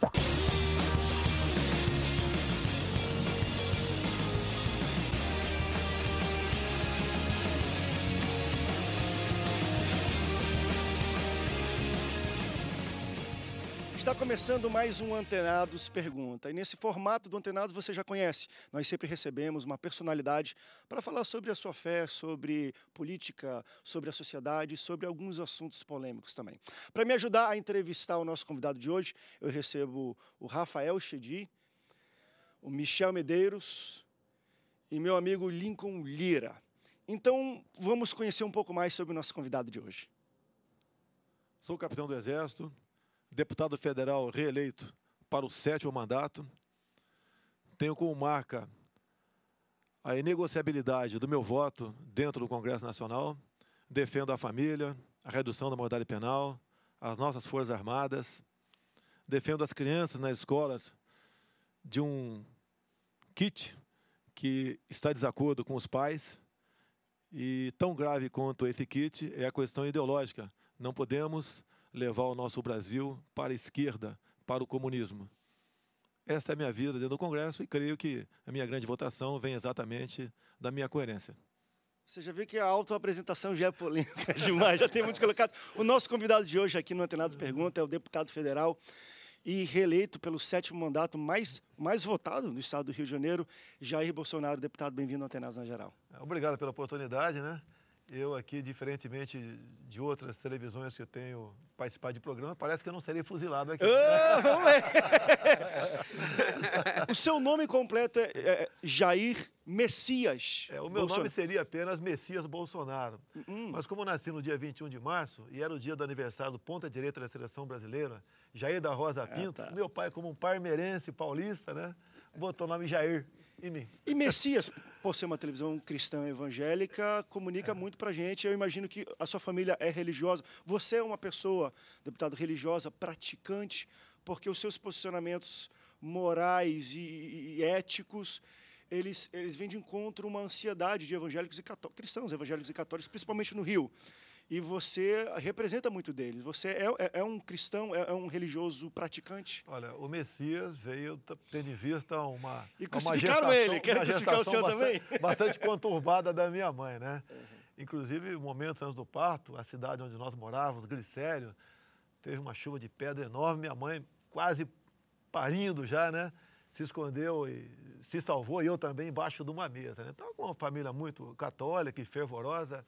Thank you. Está começando mais um Antenados Pergunta. E nesse formato do Antenados você já conhece. Nós sempre recebemos uma personalidade para falar sobre a sua fé, sobre política, sobre a sociedade, sobre alguns assuntos polêmicos também. Para me ajudar a entrevistar o nosso convidado de hoje, eu recebo o Rafael Chedi, o Michel Medeiros e meu amigo Lincoln Lira. Então, vamos conhecer um pouco mais sobre o nosso convidado de hoje. Sou capitão do Exército, deputado federal reeleito para o sétimo mandato. Tenho como marca a inegociabilidade do meu voto dentro do Congresso Nacional. Defendo a família, a redução da mortalidade penal, as nossas Forças Armadas. Defendo as crianças nas escolas de um kit que está em desacordo com os pais. E tão grave quanto esse kit é a questão ideológica. Não podemos levar o nosso Brasil para a esquerda, para o comunismo. Essa é a minha vida dentro do Congresso e creio que a minha grande votação vem exatamente da minha coerência. Você já viu que a autoapresentação já é polêmica demais, já tem muito colocado. O nosso convidado de hoje aqui no Antenados Pergunta é o deputado federal e reeleito pelo sétimo mandato mais, mais votado no estado do Rio de Janeiro, Jair Bolsonaro. Deputado, bem-vindo ao Antenados na Geral. Obrigado pela oportunidade, né? eu aqui, diferentemente de outras televisões que eu tenho participar de programa, parece que eu não serei fuzilado aqui. Ah, vamos ver. o seu nome completo é, é, é Jair Messias. É, o meu nome seria apenas Messias Bolsonaro. Hum, hum. Mas como eu nasci no dia 21 de março e era o dia do aniversário do ponta direita da seleção brasileira, Jair da Rosa ah, Pinto, é, tá. meu pai como um parmeirense paulista, né? botou o nome Jair em mim. E Messias, por ser uma televisão cristã evangélica, comunica é. muito pra gente. Eu imagino que a sua família é religiosa. Você é uma pessoa, deputado, religiosa, praticante, porque os seus posicionamentos morais e, e, e éticos eles, eles vêm de encontro uma ansiedade de evangélicos e cristãos, evangélicos e católicos, principalmente no Rio e você representa muito deles. Você é, é, é um cristão, é, é, um religioso praticante. Olha, o Messias veio tendo em vista uma. E crucificaram uma gestação, ele, querem crucificar o senhor bastante, também? Bastante conturbada da minha mãe, né? Uhum. Inclusive, momentos antes do parto, a cidade onde nós morávamos, Glicério, teve uma chuva de pedra enorme. Minha mãe quase parindo já, né? se escondeu e se salvou, e eu também, embaixo de uma mesa. Né? Então, é uma família muito católica e fervorosa,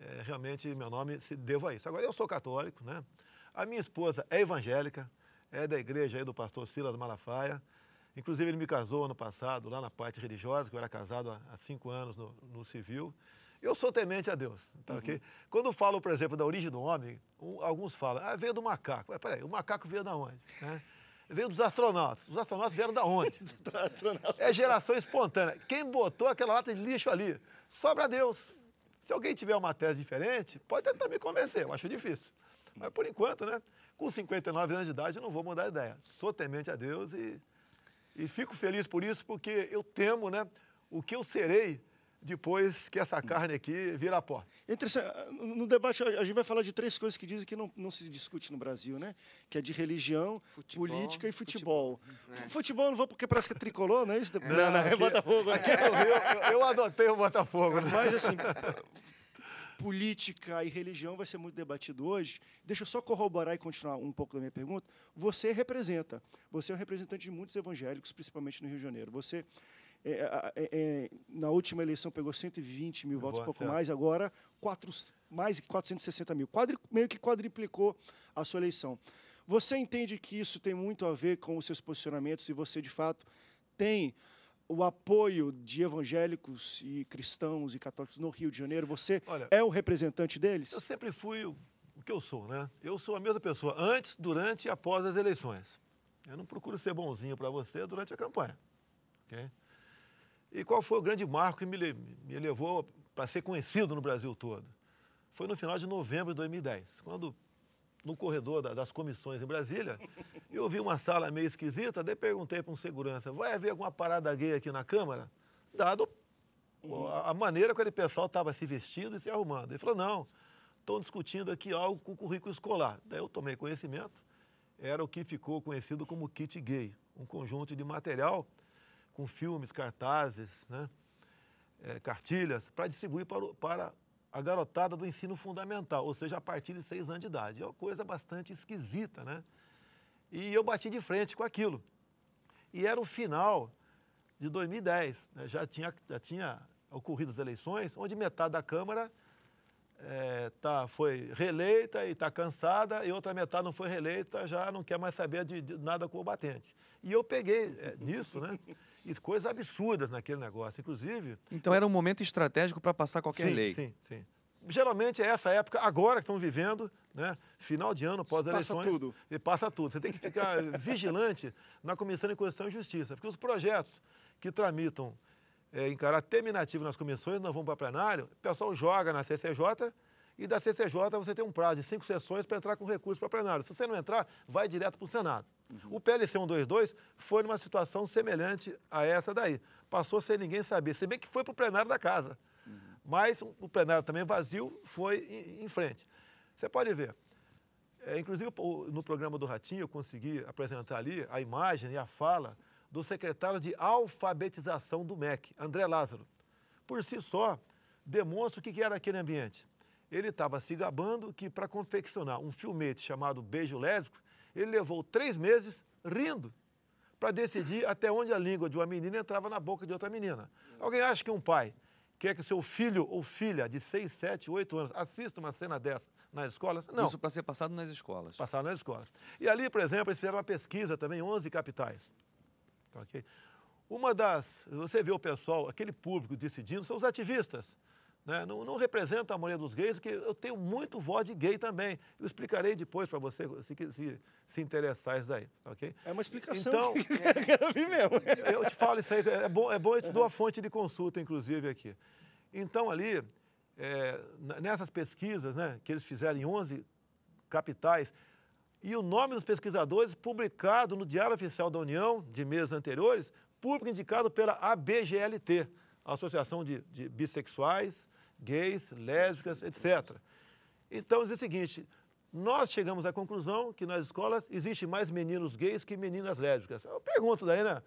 é, realmente meu nome se devo a isso. Agora, eu sou católico, né? A minha esposa é evangélica, é da igreja aí do pastor Silas Malafaia. Inclusive, ele me casou ano passado, lá na parte religiosa, que eu era casado há, cinco anos no, no civil. Eu sou temente a Deus, tá uhum. ok? Quando falo, por exemplo, da origem do homem, um, alguns falam, ah, veio do macaco. Mas, é, peraí, o macaco veio da onde? Né? Veio dos astronautas. Os astronautas vieram da onde? é geração espontânea. Quem botou aquela lata de lixo ali? Sobra Deus. Se alguém tiver uma tese diferente, pode tentar me convencer, eu acho difícil. Mas por enquanto, né? Com 59 anos de idade, eu não vou mudar ideia. Sou temente a Deus e, e fico feliz por isso, porque eu temo, né? O que eu serei depois que essa hum. carne aqui virar pó. no debate, a gente vai falar de três coisas que dizem que não, não se discute no Brasil, né? Que é de religião, futebol, política e futebol. Futebol, é. futebol não vou porque parece que é tricolor, não é isso? É, não, não, não né? é Botafogo. Aqui, eu, eu, adotei o Botafogo. Né? Mas assim, política e religião vai ser muito debatido hoje. Deixa eu só corroborar e continuar um pouco da minha pergunta. Você representa, você é um representante de muitos evangélicos, principalmente no Rio de Janeiro. Você é é, é, é, na última eleição pegou 120 mil votos, um pouco mais, agora quatro, mais de 460 mil. Quadri, meio que quadriplicou a sua eleição. Você entende que isso tem muito a ver com os seus posicionamentos e você, de fato, tem o apoio de evangélicos e cristãos e católicos no Rio de Janeiro? Você Olha, é o representante deles? Eu sempre fui o que eu sou, né? Eu sou a mesma pessoa antes, durante e após as eleições. Eu não procuro ser bonzinho para você durante a campanha, ok? E qual foi o grande marco que me, levou para ser conhecido no Brasil todo? Foi no final de novembro de 2010, quando, no corredor das comissões em Brasília, eu vi uma sala meio esquisita, daí perguntei para um segurança, vai haver alguma parada gay aqui na Câmara? Dado a, maneira que aquele pessoal estava se vestindo e se arrumando. Ele falou, não, estão discutindo aqui algo com o currículo escolar. Daí eu tomei conhecimento, era o que ficou conhecido como kit gay, um conjunto de material com filmes, cartazes, né? É, cartilhas, para distribuir para, o, para a garotada do ensino fundamental, ou seja, a partir de seis anos de idade. É uma coisa bastante esquisita, né? E eu bati de frente com aquilo. E era o final de 2010, né? já, tinha, já tinha ocorrido as eleições, onde metade da Câmara é, tá, foi reeleita e está cansada, e outra metade não foi reeleita, já não quer mais saber de, de nada batente E eu peguei é, nisso, né? E coisas absurdas naquele negócio, inclusive. Então era um momento estratégico para passar qualquer sim, lei. Sim, sim. Geralmente é essa época, agora que estamos vivendo, né? final de ano, pós-eleições. Passa tudo. E passa tudo. Você tem que ficar vigilante na Comissão de Constituição e Justiça, porque os projetos que tramitam é, em caráter terminativo nas comissões, nós vamos para plenário, o pessoal joga na CCJ e da CCJ você tem um prazo de cinco sessões para entrar com recurso para plenário. Se você não entrar, vai direto para o Senado. Uhum. O PLC 122 foi numa situação semelhante a essa daí. Passou sem ninguém saber, se bem que foi para o plenário da casa. Uhum. Mas o plenário também vazio foi em, em frente. Você pode ver. É, inclusive, no programa do Ratinho, eu consegui apresentar ali a imagem e a fala do secretário de alfabetização do MEC, André Lázaro. Por si só, demonstra o que era aquele ambiente. Ele estava se gabando que, para confeccionar um filmete chamado Beijo Lésbico, ele levou três meses rindo para decidir até onde a língua de uma menina entrava na boca de outra menina. Alguém acha que um pai quer que seu filho ou filha de 6, 7, 8 anos assista uma cena dessa nas escolas? Não. Isso para ser passado nas escolas. Passado nas escolas. E ali, por exemplo, eles fizeram uma pesquisa também, 11 capitais. Tá, Uma das. Você vê o pessoal, aquele público decidindo, são os ativistas. Né? Não, não, representa a maioria dos gays, que eu tenho muito voz de gay também. Eu explicarei depois para você, se, se, se interessar isso daí, ok? É uma explicação então, que é, eu mesmo. Eu te falo isso aí, é, é bom, é bom eu te dou a fonte de consulta, inclusive, aqui. Então, ali, é, nessas pesquisas né, que eles fizeram em 11 capitais, e o nome dos pesquisadores publicado no Diário Oficial da União de meses anteriores, público indicado pela ABGLT, Associação de, de Bissexuais, Gays, Lésbicas, etc. Então, diz o seguinte, nós chegamos à conclusão que nas escolas existe mais meninos gays que meninas lésbicas. Eu é pergunto daí, né?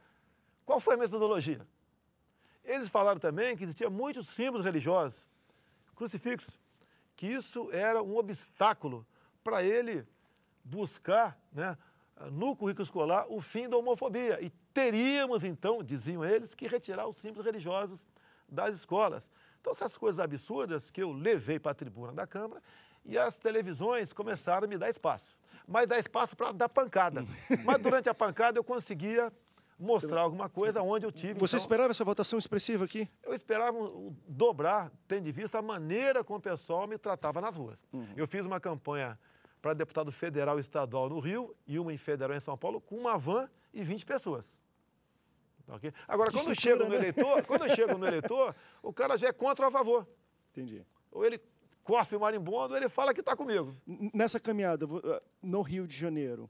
Qual foi a metodologia? Eles falaram também que existia muitos símbolos religiosos, crucifixos, que isso era um obstáculo para ele buscar né, no currículo escolar o fim da homofobia. E teríamos, então, diziam eles, que retirar os símbolos religiosos das escolas. Então, essas coisas absurdas que eu levei para a tribuna da Câmara e as televisões começaram a me dar espaço. Mas dar espaço para dar pancada. Mas durante a pancada eu conseguia mostrar alguma coisa onde eu tive. Você então, esperava essa votação expressiva aqui? Eu esperava dobrar, tendo em vista a maneira como o pessoal me tratava nas ruas. Uhum. Eu fiz uma campanha para deputado federal e estadual no Rio e uma em federal em São Paulo, com uma van e 20 pessoas. Okay? Agora, quando chega chego né? eleitor, quando chega no eleitor, o cara já é contra ou a favor. Entendi. Ou ele cospe o marimbondo, ou ele fala que está comigo. Nessa caminhada, ah, no Rio de Janeiro,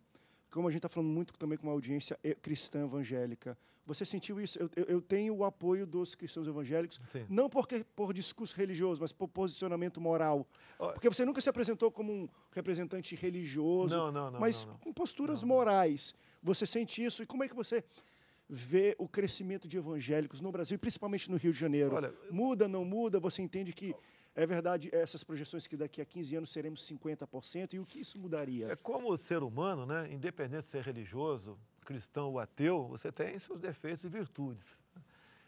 como a gente está falando muito também com uma audiência eh, cristã evangélica. Você sentiu isso? Eu, eu tenho o apoio dos cristãos evangélicos, Sim. não porque por discurso religioso, mas por posicionamento moral. Porque você nunca se apresentou como um representante religioso, não, não, não, mas com posturas morais. Você sente isso? E como é que você vê o crescimento de evangélicos no Brasil, principalmente no Rio de Janeiro? Olha, muda, não muda? Você entende que é verdade essas projeções que daqui a 15 anos seremos 50%, e o que isso mudaria? É como o ser humano, né? independente de ser religioso, cristão ou ateu, você tem seus defeitos e virtudes.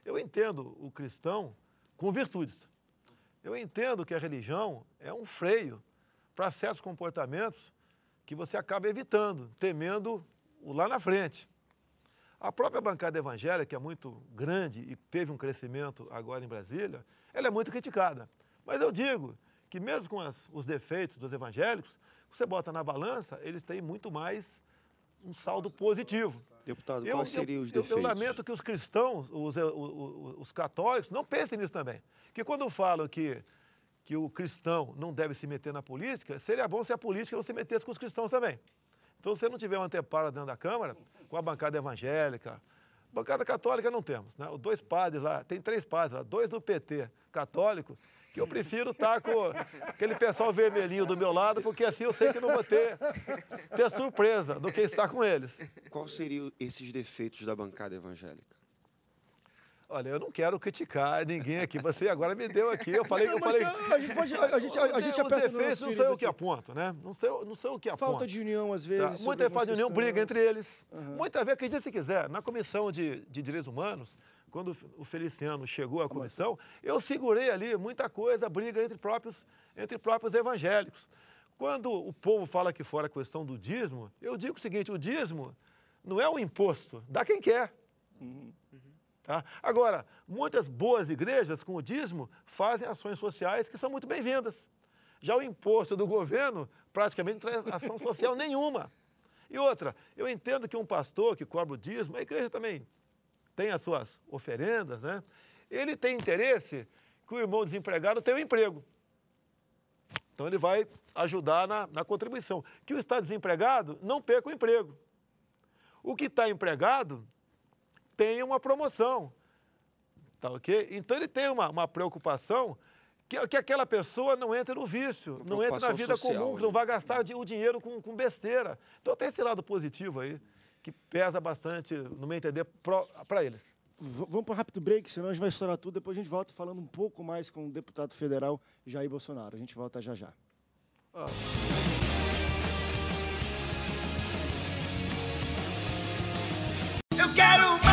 Eu entendo o cristão com virtudes. Eu entendo que a religião é um freio para certos comportamentos que você acaba evitando, temendo o lá na frente. A própria bancada evangélica, que é muito grande e teve um crescimento agora em Brasília, ela é muito criticada. Mas eu digo que mesmo com as, os defeitos dos evangélicos, você bota na balança, eles têm muito mais um saldo positivo. Deputado, eu, quais seriam os defeitos? Eu, eu, lamento que os cristãos, os, eh, os, os, católicos, não pensem nisso também. Que quando falam que, que o cristão não deve se meter na política, seria bom se a política não se metesse com os cristãos também. Então, se você não tiver uma anteparo dentro da Câmara, com a bancada evangélica, bancada católica não temos, né? Dois padres lá, tem três padres lá, dois do PT católico que eu prefiro estar tá com aquele pessoal vermelhinho do meu lado, porque assim eu sei que não vou ter, ter surpresa do que estar com eles. Qual seriam esses defeitos da bancada evangélica? Olha, eu não quero criticar ninguém aqui. Você agora me deu aqui. Eu falei. que eu falei a gente aperta os defeitos, não sei o que aponta, né? Não sei, não sei o que aponto. Falta de união, às tá? vezes. Tá. Muita falta de união, briga entre eles. Uhum. Muita vez, acredite se quiser, na comissão de, de direitos humanos, quando o Feliciano chegou à comissão, eu segurei ali muita coisa, briga entre próprios, entre próprios evangélicos. Quando o povo fala aqui fora a questão do dízimo, eu digo o seguinte: o dízimo não é um imposto, dá quem quer. Tá? Agora, muitas boas igrejas com o dízimo fazem ações sociais que são muito bem-vindas. Já o imposto do governo praticamente não traz ação social nenhuma. E outra, eu entendo que um pastor que cobra o dízimo, a igreja também tem as suas oferendas, né? Ele tem interesse que o irmão desempregado tenha um emprego. Então ele vai ajudar na, na contribuição. Que o está desempregado não perca o emprego. O que está empregado tem uma promoção. Tá ok? Então ele tem uma, uma preocupação que, que aquela pessoa não entre no vício, não entre na vida social, comum, que não né? vai gastar né? o dinheiro com, com besteira. Então tem esse lado positivo aí que pesa bastante, no meu entender, para eles. V vamos para um rápido break, senão a gente vai estourar tudo. Depois a gente volta falando um pouco mais com o deputado federal Jair Bolsonaro. A gente volta já já. Ah. Eu quero mais.